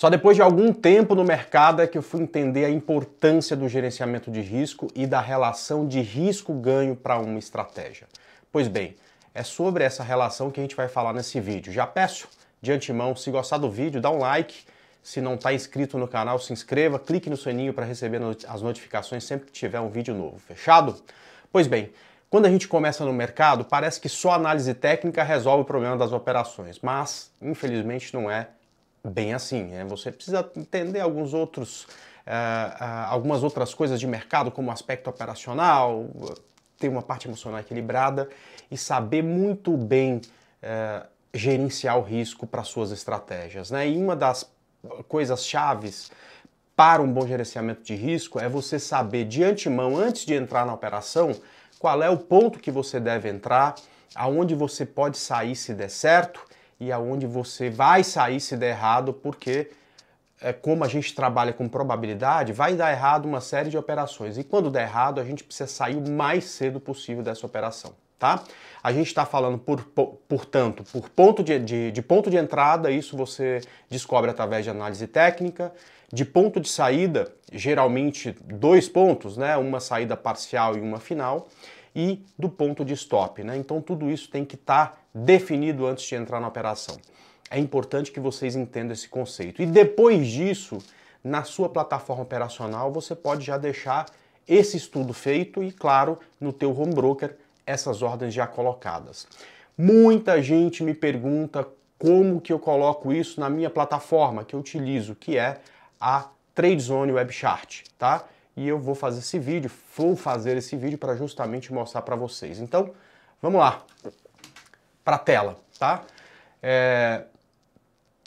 Só depois de algum tempo no mercado é que eu fui entender a importância do gerenciamento de risco e da relação de risco-ganho para uma estratégia. Pois bem, é sobre essa relação que a gente vai falar nesse vídeo. Já peço de antemão, se gostar do vídeo, dá um like. Se não está inscrito no canal, se inscreva, clique no sininho para receber as notificações sempre que tiver um vídeo novo. Fechado? Pois bem, quando a gente começa no mercado, parece que só análise técnica resolve o problema das operações, mas infelizmente não é bem assim. Né? Você precisa entender alguns outros, uh, uh, algumas outras coisas de mercado, como aspecto operacional, ter uma parte emocional equilibrada e saber muito bem uh, gerenciar o risco para suas estratégias. Né? E uma das coisas chaves para um bom gerenciamento de risco é você saber de antemão, antes de entrar na operação, qual é o ponto que você deve entrar, aonde você pode sair se der certo e aonde você vai sair se der errado, porque é, como a gente trabalha com probabilidade, vai dar errado uma série de operações. E quando der errado, a gente precisa sair o mais cedo possível dessa operação. Tá? A gente está falando, por, portanto, por ponto de, de, de ponto de entrada, isso você descobre através de análise técnica. De ponto de saída, geralmente dois pontos, né? uma saída parcial e uma final e do ponto de stop. Né? Então tudo isso tem que estar tá definido antes de entrar na operação. É importante que vocês entendam esse conceito. E depois disso, na sua plataforma operacional, você pode já deixar esse estudo feito e, claro, no teu home broker, essas ordens já colocadas. Muita gente me pergunta como que eu coloco isso na minha plataforma que eu utilizo, que é a TradeZone Webchart, tá? e eu vou fazer esse vídeo, vou fazer esse vídeo para justamente mostrar para vocês. Então, vamos lá para a tela, tá? É...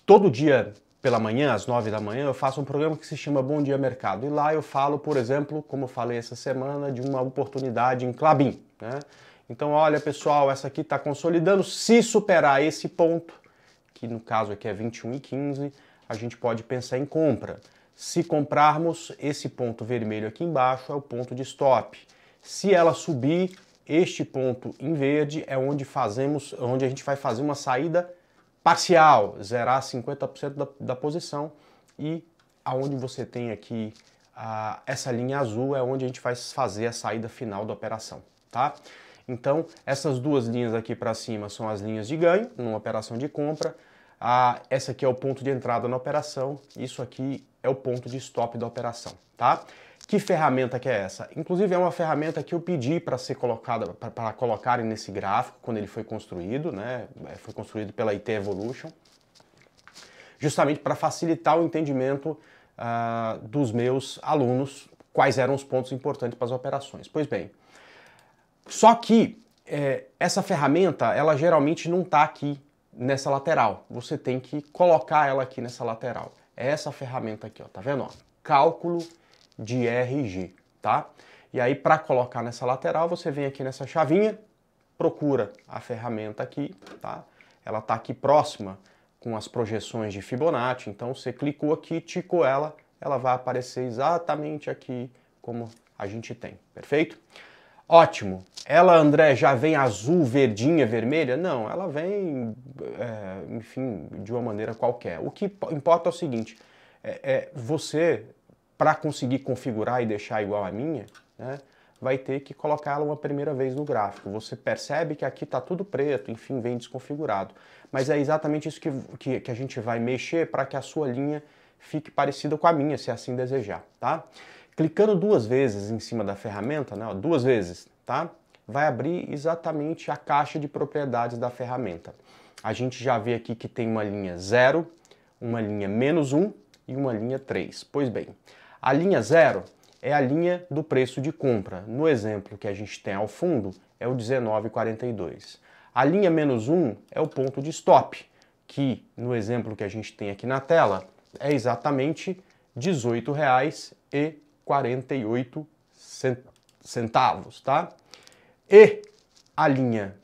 Todo dia pela manhã, às 9 da manhã, eu faço um programa que se chama Bom Dia Mercado. E lá eu falo, por exemplo, como eu falei essa semana, de uma oportunidade em Clabin. Né? Então, olha pessoal, essa aqui está consolidando. Se superar esse ponto, que no caso aqui é 21 e 15, a gente pode pensar em compra. Se comprarmos, esse ponto vermelho aqui embaixo é o ponto de stop. Se ela subir, este ponto em verde é onde fazemos, onde a gente vai fazer uma saída parcial, zerar 50% da, da posição e aonde você tem aqui essa linha azul é onde a gente vai fazer a saída final da operação, tá? Então, essas duas linhas aqui para cima são as linhas de ganho numa operação de compra. Ah, esse aqui é o ponto de entrada na operação, isso aqui é o ponto de stop da operação, tá? Que ferramenta que é essa? Inclusive é uma ferramenta que eu pedi para ser colocada, para colocarem nesse gráfico quando ele foi construído, né? É, foi construído pela IT Evolution, justamente para facilitar o entendimento ah, dos meus alunos quais eram os pontos importantes para as operações. Pois bem, só que é, essa ferramenta ela geralmente não está aqui nessa lateral. Você tem que colocar ela aqui nessa lateral. É essa ferramenta aqui, ó, tá vendo? Ó? Cálculo de RG, tá? E aí, para colocar nessa lateral, você vem aqui nessa chavinha, procura a ferramenta aqui, tá? Ela tá aqui próxima com as projeções de Fibonacci, então você clicou aqui, ticou ela, ela vai aparecer exatamente aqui como a gente tem, perfeito? Ótimo! Ela, André, já vem azul, verdinha, vermelha? Não, ela vem, é, enfim, de uma maneira qualquer. O que importa é o seguinte: é, é você, para conseguir configurar e deixar igual a minha, né, vai ter que colocá-la uma primeira vez no gráfico. Você percebe que aqui está tudo preto, enfim, vem desconfigurado. Mas é exatamente isso que, que, que a gente vai mexer para que a sua linha fique parecida com a minha, se assim desejar, tá? Clicando duas vezes em cima da ferramenta, né, ó, duas vezes, tá? vai abrir exatamente a caixa de propriedades da ferramenta. A gente já vê aqui que tem uma linha 0, uma linha menos 1 um, e uma linha 3. Pois bem, a linha 0 é a linha do preço de compra. No exemplo que a gente tem ao fundo, é o 19,42. A linha menos 1 um é o ponto de stop, que no exemplo que a gente tem aqui na tela é exatamente R$ 18,48, tá? E a linha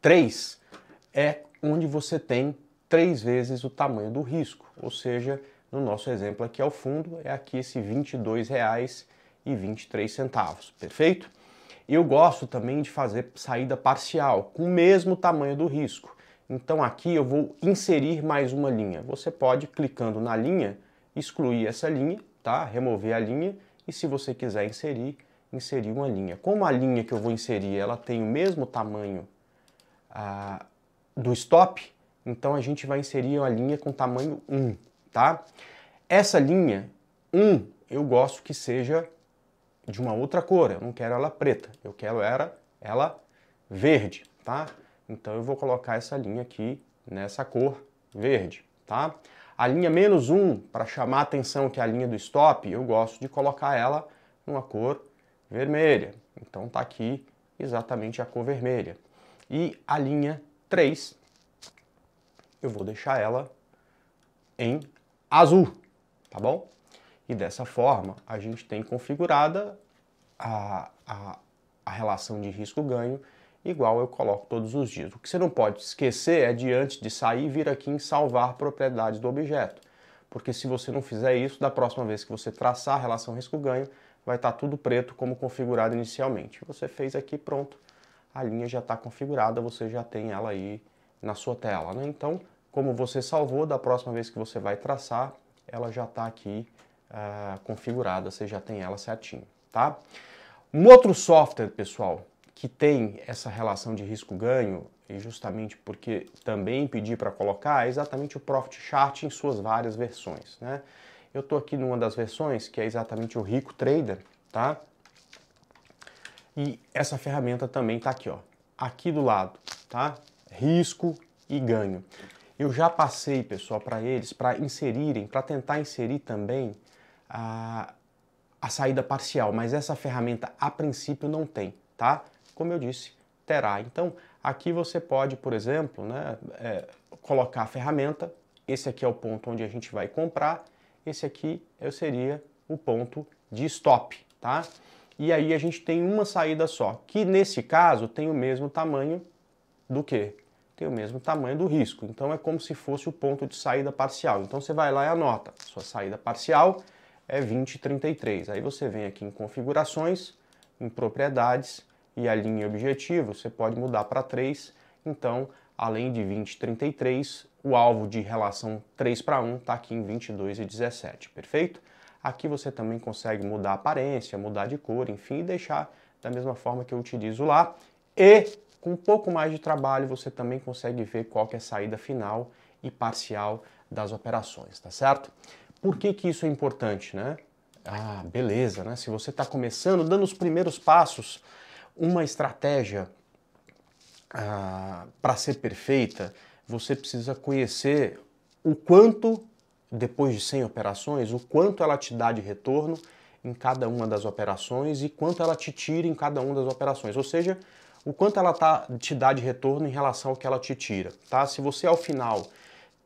3 é onde você tem três vezes o tamanho do risco, ou seja, no nosso exemplo aqui ao fundo é aqui esse R$ 22,23, perfeito? Eu gosto também de fazer saída parcial, com o mesmo tamanho do risco. Então aqui eu vou inserir mais uma linha. Você pode, clicando na linha, excluir essa linha, tá? remover a linha, e se você quiser inserir, inserir uma linha. Como a linha que eu vou inserir ela tem o mesmo tamanho ah, do stop, então a gente vai inserir uma linha com tamanho 1, tá? Essa linha 1 eu gosto que seja de uma outra cor, eu não quero ela preta, eu quero ela, ela verde, tá? Então eu vou colocar essa linha aqui nessa cor verde, tá? A linha menos 1, para chamar a atenção que é a linha do stop, eu gosto de colocar ela numa cor vermelha. Então está aqui exatamente a cor vermelha. E a linha 3, eu vou deixar ela em azul, tá bom? E dessa forma, a gente tem configurada a, a, a relação de risco-ganho igual eu coloco todos os dias. O que você não pode esquecer é de antes de sair vir aqui em salvar propriedades do objeto. Porque se você não fizer isso, da próxima vez que você traçar a relação risco-ganho, vai estar tá tudo preto como configurado inicialmente. Você fez aqui, pronto, a linha já está configurada, você já tem ela aí na sua tela. Né? Então, como você salvou, da próxima vez que você vai traçar, ela já está aqui uh, configurada, você já tem ela certinho. Tá? Um outro software, pessoal, que tem essa relação de risco-ganho, e justamente porque também pedi para colocar, é exatamente o Profit Chart em suas várias versões. Né? Eu estou aqui numa das versões, que é exatamente o Rico Trader, tá? E essa ferramenta também está aqui, ó. Aqui do lado, tá? Risco e ganho. Eu já passei, pessoal, para eles, para inserirem, para tentar inserir também a, a saída parcial, mas essa ferramenta a princípio não tem, tá? Como eu disse, terá. Então, aqui você pode, por exemplo, né, é, colocar a ferramenta, esse aqui é o ponto onde a gente vai comprar, esse aqui eu seria o ponto de stop, tá? E aí a gente tem uma saída só, que nesse caso tem o mesmo tamanho do que? Tem o mesmo tamanho do risco. Então é como se fosse o ponto de saída parcial. Então você vai lá e anota. Sua saída parcial é 20,33. Aí você vem aqui em configurações, em propriedades e a linha objetivo, você pode mudar para 3. Então além de 20,33, o alvo de relação 3 para 1 está aqui em 22 e 17. perfeito? Aqui você também consegue mudar a aparência, mudar de cor, enfim, e deixar da mesma forma que eu utilizo lá. E com um pouco mais de trabalho você também consegue ver qual que é a saída final e parcial das operações, tá certo? Por que, que isso é importante, né? Ah, beleza, né? Se você está começando, dando os primeiros passos, uma estratégia ah, para ser perfeita, você precisa conhecer o quanto, depois de 100 operações, o quanto ela te dá de retorno em cada uma das operações e quanto ela te tira em cada uma das operações. Ou seja, o quanto ela tá, te dá de retorno em relação ao que ela te tira. Tá? Se você ao final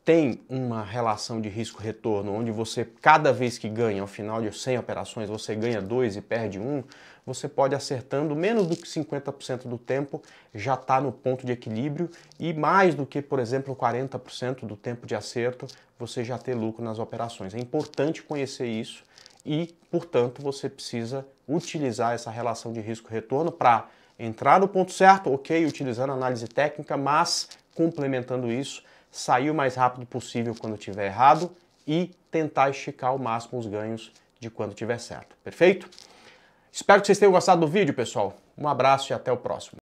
tem uma relação de risco-retorno, onde você, cada vez que ganha, ao final de 100 operações, você ganha 2 e perde 1, um, você pode acertando menos do que 50% do tempo já está no ponto de equilíbrio e mais do que, por exemplo, 40% do tempo de acerto, você já ter lucro nas operações. É importante conhecer isso e, portanto, você precisa utilizar essa relação de risco-retorno para entrar no ponto certo, ok, utilizando análise técnica, mas complementando isso sair o mais rápido possível quando tiver errado e tentar esticar ao máximo os ganhos de quando tiver certo, perfeito? Espero que vocês tenham gostado do vídeo, pessoal. Um abraço e até o próximo.